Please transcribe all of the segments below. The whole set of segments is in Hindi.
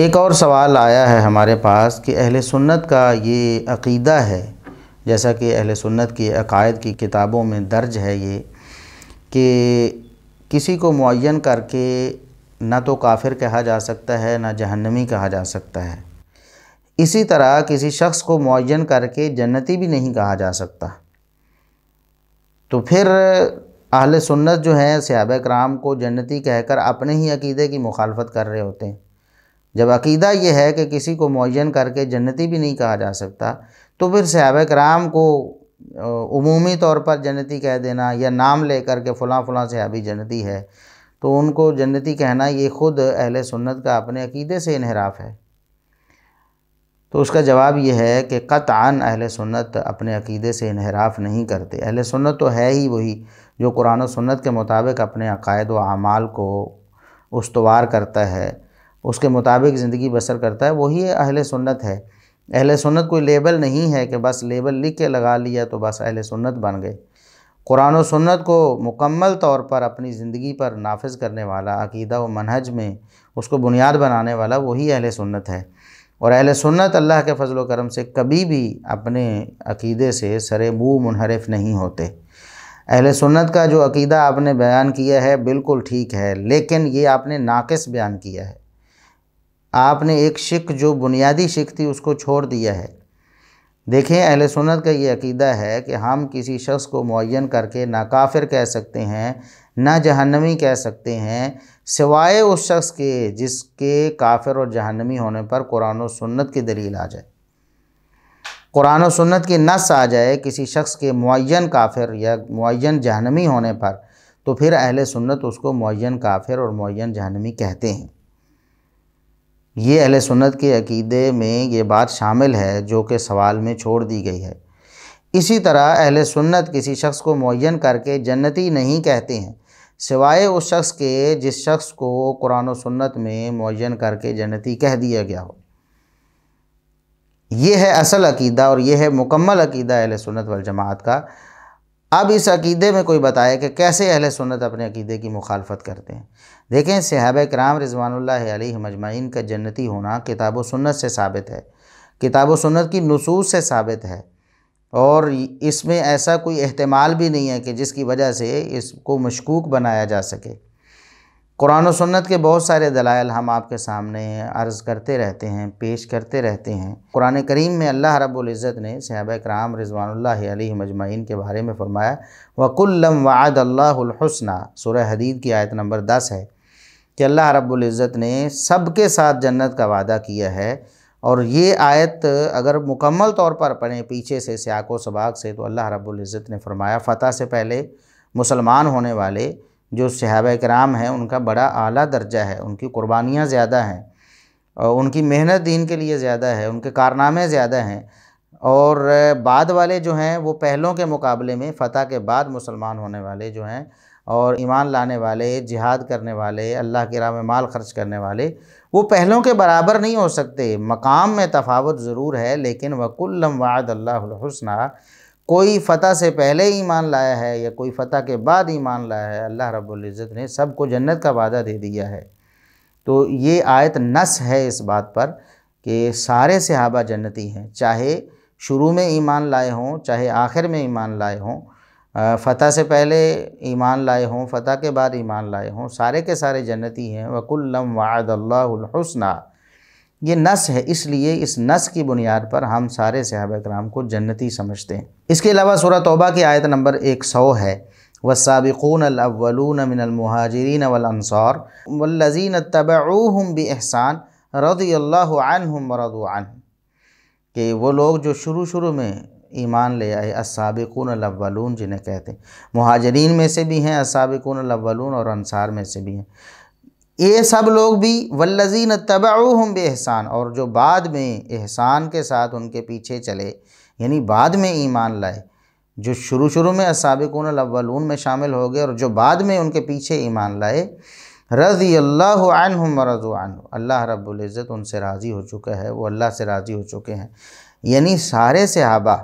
एक और सवाल आया है हमारे पास कि अहल सुन्नत का ये अकीदा है जैसा कि अहल सुन्नत की अकायद की किताबों में दर्ज है ये कि किसी को मुन करके ना तो काफिर कहा जा सकता है ना जहन्नमी कहा जा सकता है इसी तरह किसी शख्स को मुन करके जन्नती भी नहीं कहा जा सकता तो फिर अहल सुन्नत जो हैं सहाब कराम को जन्नती कहकर अपने ही अकीदे की मुखालफत कर रहे होते हैं जब अकीदा ये है कि किसी को मुन करके जन्नती भी नहीं कहा जा सकता तो फिर सहाब कराम को उमूमी तौर पर जन्नती कह देना या नाम ले कर के फ़लाँ फ़लाँ सहाबी जन्नती है तो उनको जन्नती कहना ये ख़ुद अहल सुन्नत का अपने अकीदे से इनहराफ है तो उसका जवाब यह है कि क़त आन अहल सुन्नत अपने अकीदे से इनहराफ नहीं करते अहल सुन्नत तो है ही वही जो कुरान सुन्नत के मुताबिक अपने अकायद व अमाल को उसवार करता है उसके मुताबिक ज़िंदगी बसर करता है वही अहल सुन्नत है अहल सुन्नत कोई लेबल नहीं है कि बस लेबल लिख के लगा लिया तो बस अहल सुन्नत बन गए कुरान सुन्नत को मुकम्मल तौर पर अपनी ज़िंदगी पर नाफज करने वाला अकीदा व मनहज में उसको बुनियाद बनाने वाला वही अहल सुन्नत है और अहल सुन्नत अल्लाह के फ़जल करम से कभी भी अपने अकीदे से सरे मुँह मुनहरफ नहीं होते अहल सुन्नत का जो अकीदा आपने बयान किया है बिल्कुल ठीक है लेकिन ये आपने नाकस बयान किया है आपने एक शिक जो बुनियादी शिक थी उसको छोड़ दिया है देखें अहल सुनत का ये अकीदा है कि हम किसी शख्स को मुन करके ना काफिर कह सकते हैं ना जहन्नमी कह सकते हैं सिवाय उस शख्स के जिसके काफिर और जहन्नमी होने पर कुरान और सुन्नत की दलील आ जाए कुरान और सुन्नत की नस आ जाए किसी शख्स के मुन काफिर या मुन जहन्नमी होने पर तो फिर अहल सुन्नत उसको मुन काफिर और मुन जहन्नमी कहते हैं ये अहल सुन्नत के अकीदे में ये बात शामिल है जो कि सवाल में छोड़ दी गई है इसी तरह अहल सुन्नत किसी शख्स को मुन करके जन्नती नहीं कहते हैं सिवाय उस शख्स के जिस शख्स को कुरान और सुन्नत में मुन करके जन्नती कह दिया गया हो ये है असल अकीदा और यह है मुकम्मल अकीदा अहल सुन्नत वाल जमात का अब इस अकीदे में कोई बताए कि कैसे अहल सुन्नत अपने अकीदे की मुखालफत करते हैं देखें सहब कराम रिजवानल्ला मजमाइन का जन्नती होना किताब सुन्नत से साबित है किताब सुन्नत की नसूस से साबित है और इसमें ऐसा कोई अहतमाल भी नहीं है कि जिसकी वजह से इसको मशकूक बनाया जा सके कुरान सन्नत के बहुत सारे दलाइल हम आपके सामने अर्ज़ करते रहते हैं पेश करते रहते हैं कुरान करीम में अल्लाह रबुल्ज़त ने सहाब कराम रिजवानल्ल मजमाइन के बारे में फ़रमाया वकुल्लम वाद अल्लाहसन सुरह हदीद की आयत नंबर दस है कि अल्लाह रबुल्ज़त ने सब के साथ जन्नत का वादा किया है और ये आयत अगर मुकम्मल तौर पर पढ़ें पीछे से स्याको सबाक से तो अल्लाह रबुल्ज़त ने फरमाया फ़तह से पहले मुसलमान होने वाले जो सहाब कराम हैं उनका बड़ा आला दर्जा है उनकी कुर्बानियाँ ज़्यादा हैं और उनकी मेहनत दीन के लिए ज़्यादा है उनके कारनामे ज़्यादा हैं और बाद वाले जो हैं वो पहलों के मुकाबले में फ़तह के बाद मुसलमान होने वाले जो हैं और ईमान लाने वाले जिहाद करने वाले अल्लाह के राम माल खर्च करने वाले वो पहलों के बराबर नहीं हो सकते मकाम में तफावत ज़रूर है लेकिन वकुल्लम वाद कोई फ़तह से पहले ईमान लाया है या कोई फ़तह के बाद ईमान लाया है अल्लाह रब्बुल इज़्ज़त ने सबको जन्नत का वादा दे दिया है तो ये आयत नस है इस बात पर कि सारे सहाबा जन्नती हैं चाहे शुरू में ईमान लाए हों चाहे आखिर में ईमान लाए हों फ़तह से पहले ईमान लाए हों फ़तह के बाद ईमान लाए हों सारे के सारे जन्नती हैं वकुल्लम वादल्लासना ये नस है इसलिए इस नस की बुनियाद पर हम सारे सहाब कराम को जन्नती समझते हैं इसके अलावा सूरह तौबा की आयत नंबर एक सौ है वसाबिक़ून अव्वलून मिनलमहाजरीन वलअनसार वल्लजीन तबूहम बी एहसान रदील्लाम वरदान कि वो लोग जो शुरू शुरू में ईमान ले आए असाबिक़ून अव्वलून जिन्हें कहते हैं महाजरीन में से भी हैं असाबिक़ून अव्वलून और अनसार में से भी हैं ये सब लोग भी वल्लजीन तबाउम बेहसान और जो बाद में एहसान के साथ उनके पीछे चले यानी बाद में ईमान लाए जो शुरू शुरू में असाबिकून अलवलून में शामिल हो गए और जो बाद में उनके पीछे ईमान लाए रज़ी अल्लाह रज़ुआन अल्लाह रब्ज़त उनसे राज़ी हो चुका है वो अल्लाह से राज़ी हो चुके हैं यानी सारे सहाबा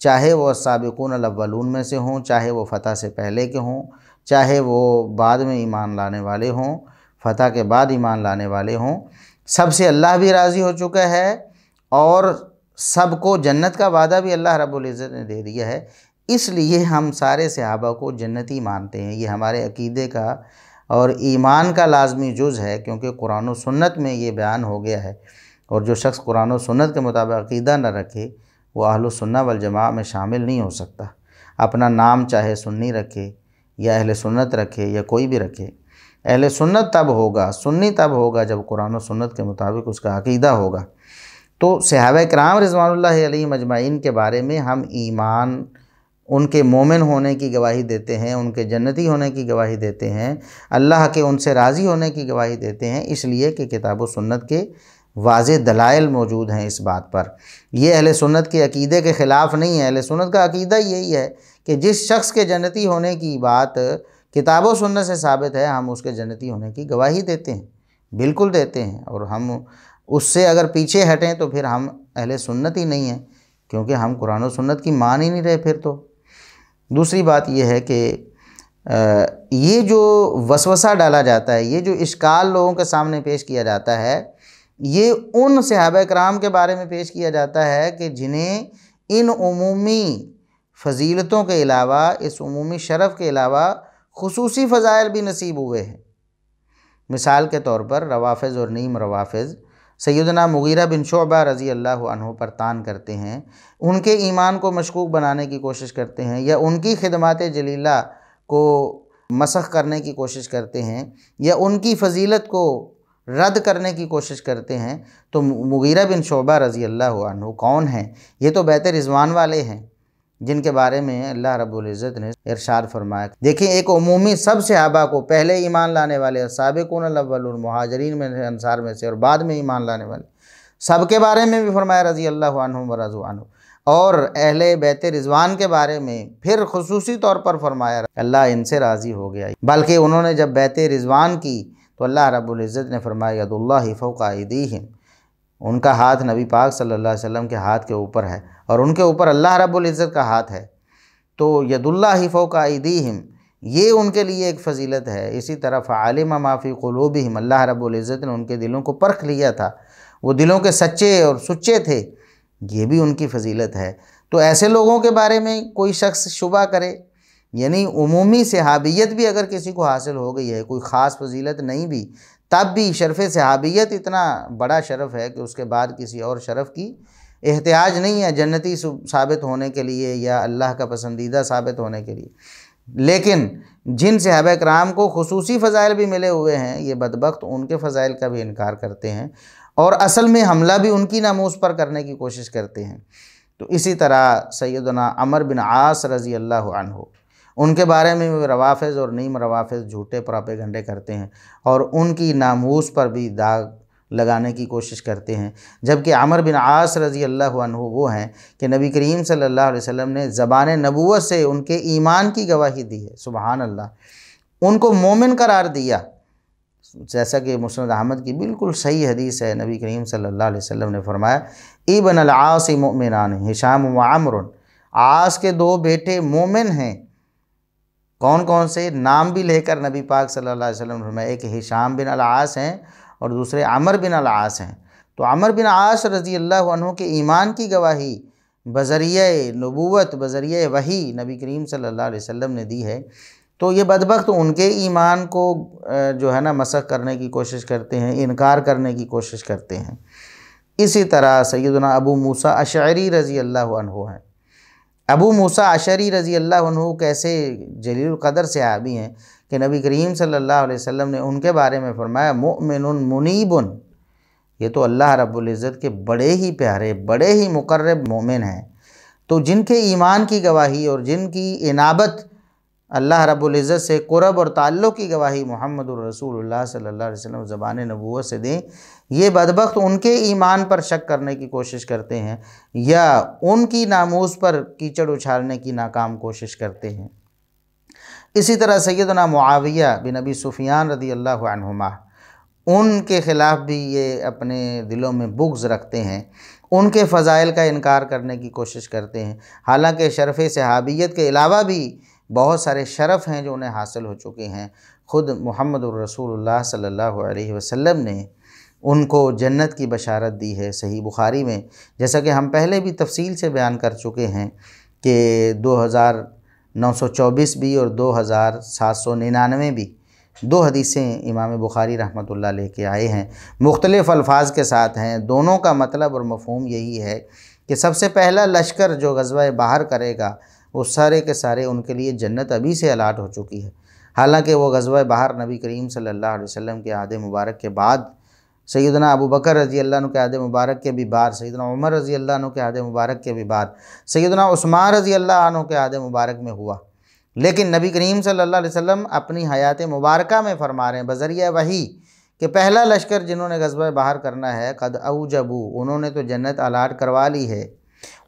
चाहे वह साबिकून अलवलून में से हों चाहे वह फ़तह से पहले के हों चाहे वो बाद में ईमान लाने वाले हों फतह के बाद ईमान लाने वाले हों सबसे अल्लाह भी राज़ी हो चुका है और सबको जन्नत का वादा भी अल्लाह रब्बुल इज़्ज़त ने दे दिया है इसलिए हम सारे सहाबा को जन्नती मानते हैं ये हमारे अकीदे का और ईमान का लाजमी जुज़ है क्योंकि कुरान सुन्नत में ये बयान हो गया है और जो शख्स कुरान सुन्नत के मुताबिक अकीदा न रखे वो अहल सुन्ना वल जमा में शामिल नहीं हो सकता अपना नाम चाहे सुन्नी रखे या अहल सुन्नत रखे या कोई भी रखे अहल सुन्नत तब होगा सुन्नी तब होगा जब कुरान और सुन्नत के मुताबिक उसका अकीदा होगा तो सहाब कराम रजवानल्ल मजमाइन के बारे में हम ईमान उनके मोमिन होने की गवाही देते हैं उनके जन्नती होने की गवाही देते हैं अल्लाह के उनसे राज़ी होने की गवाही देते हैं इसलिए कि किताब सुन्नत के वाज दलाइल मौजूद हैं इस बात पर यह अहल सुन्नत के अकीदे के ख़िलाफ़ नहीं है अहल सुन्नत का अकीदा यही है कि जिस शख्स के जन्नती होने की बात किताबों सुनने से साबित है हम उसके जन्नती होने की गवाही देते हैं बिल्कुल देते हैं और हम उससे अगर पीछे हटें तो फिर हम अहले सुन्नत ही नहीं हैं क्योंकि हम कुरान और सुन्नत की मान ही नहीं रहे फिर तो दूसरी बात यह है कि ये जो वसवसा डाला जाता है ये जो इश्काल लोगों के सामने पेश किया जाता है ये उन सहाब कराम के बारे में पेश किया जाता है कि जिन्हें इन अमूमी फजीलतों के अलावा इस अमूमी शरफ़ के अलावा खसूसी फ़ज़ाइल भी नसीब हुए हैं मिसाल के तौर पर रवाफज और नीम रवाफज़ सैदना मुगीरा बिन शोबा रज़ी अल्लाह अनहों पर तान करते हैं उनके ईमान को मशकूक बनाने की कोशिश करते हैं या उनकी खिदमत जलीला को मसख करने की कोशिश करते हैं या उनकी फजीलत को रद्द करने की कोशिश करते हैं तो मुगीरा बिन शोबा रज़ी अल्लाह अनहु कौन हैं ये तो बेहतर रिजवान वाले हैं जिनके बारे में अल्लाह रब्ज़त ने इरशाद फरमाया देखिए एक अमूमी सब सहाबा को पहले ईमान लाने वाले सबकून महाजरीन में से अनसार में से और बाद में ईमान लाने वाले सब के बारे में भी फरमाया रजी अल्लाह व रजुआन और अहल बैत रिजवान के बारे में फिर खसूसी तौर पर फरमाया अल्लाह इनसे राज़ी हो गया बल्कि उन्होंने जब बैत रिजवान की तो अल्लाह रब्ज़त ने फरमाया यदुल्ला फ़ोकादी उनका हाथ नबी पाक सल्लल्लाहु अलैहि वसल्लम के हाथ के ऊपर है और उनके ऊपर अल्लाह रब्बुल इज़्ज़त का हाथ है तो यदुल्ला फ़ोक आईदीम ये उनके लिए एक फजीलत है इसी तरह फ़ालिम माफ़ी हिम अल्लाह रब्बुल इज़्ज़त ने उनके दिलों को परख लिया था वो दिलों के सच्चे और सुच्चे थे ये भी उनकी फजीलत है तो ऐसे लोगों के बारे में कोई शख्स शुबा करे यानी उमूमी सहाबियत भी अगर किसी को हासिल हो गई है कोई ख़ास फजीलत नहीं भी तब भी शरफ़ सहाबियत इतना बड़ा शरफ़ है कि उसके बाद किसी और शरफ़ की एहतियाज नहीं है जन्नती साबित होने के लिए या अल्लाह का पसंदीदा साबित होने के लिए लेकिन जिन सहाब कराम को खसूसी फ़ज़ाइल भी मिले हुए हैं ये बदबक उनके फ़ज़ाइल का भी इनकार करते हैं और असल में हमला भी उनकी नामोज पर करने की कोशिश करते हैं तो इसी तरह सैदना अमर बिन आस रज़ी अल्लाह उनके बारे में भी रवाफज और नीम रवाफज झूठे घंटे करते हैं और उनकी नामूस पर भी दाग लगाने की कोशिश करते हैं जबकि आमर बिन आस रज़ी अल्लाह वो हैं कि नबी करीम सल्लल्लाहु अलैहि वसल्लम ने ज़बान नबूत से उनके ईमान की गवाही दी है सुबहान अल्लाह उनको मोमिन करार दिया जैसा कि मुसरद अहमद की बिल्कुल सही हदीस है नबी करीम सल्लल्लाहु अलैहि वसल्लम ने फरमाया इबन अलास मोमिन हिशाम आमर आस के दो बेटे मोमिन हैं कौन कौन से नाम भी लेकर नबी पाक सल्लल्लाहु अलैहि वसल्लम फरमाया एक हिशाम बिन अलास हैं और दूसरे अमर बिन अलास हैं तो अमर बिन आस रजी अल्लाह के ईमान की गवाही बज़रिया नबूत बजरिए वही नबी करीम सल्लल्लाहु अलैहि वसल्लम ने दी है तो ये बदबक उनके ईमान को जो है ना मसक करने की कोशिश करते हैं इनकार करने की कोशिश करते हैं इसी तरह सैदना अबू मूसा अशारी रज़ी अल्लाह हैं अबू मूसा अशरी रज़ी अल्लाह कैसे जलील कदर से आबी हैं कि नबी करीम सल्लल्लाहु अलैहि वसल्लम ने उनके बारे में फरमाया मोमिन मुनीबन ये तो अल्लाह रब्ज़त के बड़े ही प्यारे बड़े ही मुकर्रब मोमिन हैं तो जिनके ईमान की गवाही और जिनकी इनाबत अल्लाह रब्ज़त से क़ुरब और ताल्लुक़ की गवाही मोहम्मद रसूलुल्लाह सल्लल्लाहु अलैहि वसल्लम ज़बान नबूत से दें ये बदबक उनके ईमान पर शक करने की कोशिश करते हैं या उनकी नामूस पर कीचड़ उछालने की नाकाम कोशिश करते हैं इसी तरह सैदना मुआविया बिन अबी सुफियान रदी अल्लाहुमा उनके ख़िलाफ़ भी ये अपने दिलों में बुग्ज़ रखते हैं उनके फ़ज़ाइल का इनकार करने की कोशिश करते हैं हालांकि शरफ़ सहाबियत के अलावा भी बहुत सारे शरफ़ हैं जो उन्हें हासिल हो चुके हैं ख़ुद मोहम्मद रसूलुल्लाह सल्लल्लाहु अलैहि वसल्लम ने उनको जन्नत की बशारत दी है सही बुखारी में जैसा कि हम पहले भी तफसील से बयान कर चुके हैं कि 2924 भी और 2799 भी दो हदीसें इमाम बुखारी रहमत ला आए हैं मुख्तलिफ़ अल्फाज के साथ हैं दोनों का मतलब और मफहम यही है कि सबसे पहला लश्कर जो गजवा बाहर करेगा वो सारे के सारे उनके लिए जन्नत अभी से अलाट हो चुकी है हालांकि वो गज़बा बाहर नबी करीम सल्लल्लाहु अलैहि वसल्लम के आदे मुबारक के बाद सैदना अबू बकर रज़ी अल्लाह के आदे मुबारक के भी बार सैदना उमर रज़ी अल्लाह के आदे मुबारक के भी बार सैदना उस्मान रज़ी अल्लाह के आदे मुबारक में हुआ लेकिन नबी करीम सल्ला वसम अपनी हयात मुबारक में फरमा रहे हैं बज़रिया वही कि पहला लश्कर जिन्होंने गजबा बाहर करना है कद अऊ जबू उन्होंने तो जन्नत अलाट करवा ली है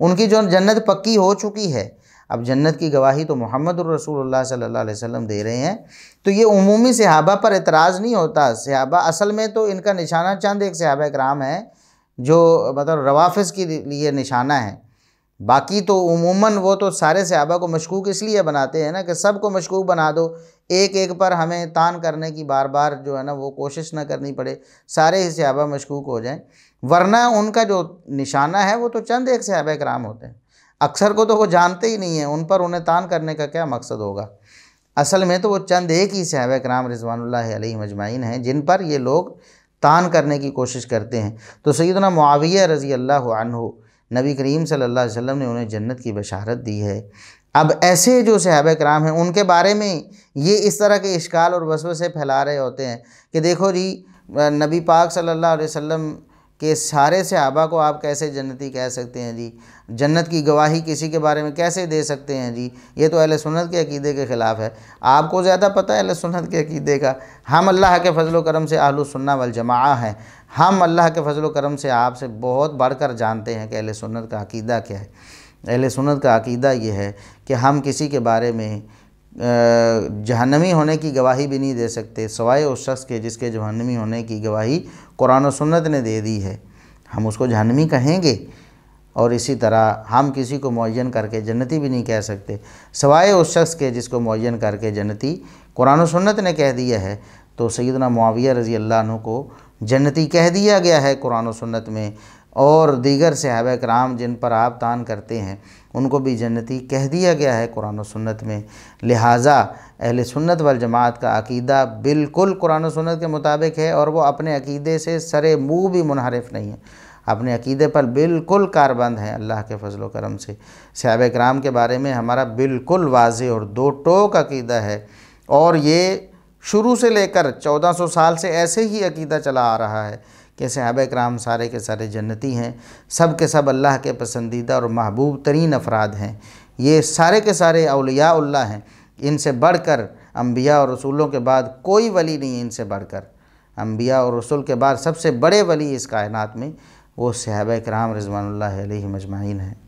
उनकी जो जन्नत पक्की हो चुकी है अब जन्नत की गवाही तो मोहम्मद रसूलुल्लाह सल्लल्लाहु अलैहि वसल्लम दे रहे हैं तो ये उमूमी सहाबा पर एतराज़ नहीं होता सहाबा असल में तो इनका निशाना चंद एक सहाबा कराम है जो मतलब रवाफ़ के लिए निशाना है बाकी तो उमूमन वो तो सारे सहाबा को मशकूक इसलिए बनाते हैं ना कि सब को मशकूक बना दो एक एक पर हमें तान करने की बार बार जो है ना वो कोशिश ना करनी पड़े सारे ही सहाबा मशकूक हो जाएं वरना उनका जो निशाना है वो तो चंद एक सहाबा कराम होते हैं अक्सर को तो वो जानते ही नहीं हैं उन पर उन्हें तान करने का क्या मकसद होगा असल में तो वो चंद एक ही सहब कराम रिजवानल्ला मजमाइन हैं जिन पर ये लोग तान करने की कोशिश करते हैं तो सैदना मुआविया रज़ी अल्लाह नबी करीम सल्ला अलैहि ने उन्हें जन्नत की बशारत दी है अब ऐसे जो सहब कराम हैं उनके बारे में ये इस तरह के इश्काल और वसवसे फैला रहे होते हैं कि देखो जी नबी पाक सल्ला वसम के सारे सहाबा को आप कैसे जन्नती कह सकते हैं जी जन्नत की गवाही किसी के बारे में कैसे दे सकते हैं जी ये तो अहल सुन्नत के अकीदे के ख़िलाफ़ है आपको ज़्यादा पता है अहल सुन्नत के अकीदे का हम अल्लाह के फ़जल करम से वल वलजमा हैं हम अल्लाह के फ़जल करम से आपसे बहुत बढ़कर जानते हैं कि अहल सुन्नत का अकीदा क्या है अहल सुन्नत का अकीदा ये है कि हम किसी के बारे में जहनमी होने की गवाही भी नहीं दे सकते सवाए उस शख्स के जिसके जहनमी होने की गवाही कुरान और सुन्नत ने दे दी है हम उसको जहनमी कहेंगे और इसी तरह हम किसी को मुन करके जन्नती भी नहीं कह सकते सवाए उस शख्स के जिसको मुन करके जन्नती कुरान सुन्नत ने कह दिया है तो सैदना मुआविया रज़ी अल्लाह को जन्नती कह दिया गया है कुरान सुन्नत में और दीगर सहाब कराम जिन पर आप तान करते हैं उनको भी जन्नती कह दिया गया है कुरान सन्नत में लिहाजा अहल सुन्नत वाल जमात का अकीदा बिल्कुल कुरान सन्नत के मुताबिक है और वो अपने अकीदे से सरे मुँह भी मुनहरफ नहीं है अपने अकीदे पर बिल्कुल कारबंद हैं अल्लाह के फजल करम से सहाब कराम के बारे में हमारा बिल्कुल वाज और दो टोक अकीदा है और ये शुरू से लेकर 1400 साल से ऐसे ही अकीदा चला आ रहा है कि सहाब कराम सारे के सारे जन्नती हैं सब के सब अल्लाह के पसंदीदा और महबूब तरीन अफराद हैं ये सारे के सारे अलियाल्ला हैं इनसे बढ़कर अम्बिया और रसूलों के बाद कोई वली नहीं है इनसे बढ़कर अम्बिया और रसूल के बाद सबसे बड़े वली इस कायनत में वो सहाब कराम रजवान मजमाइन हैं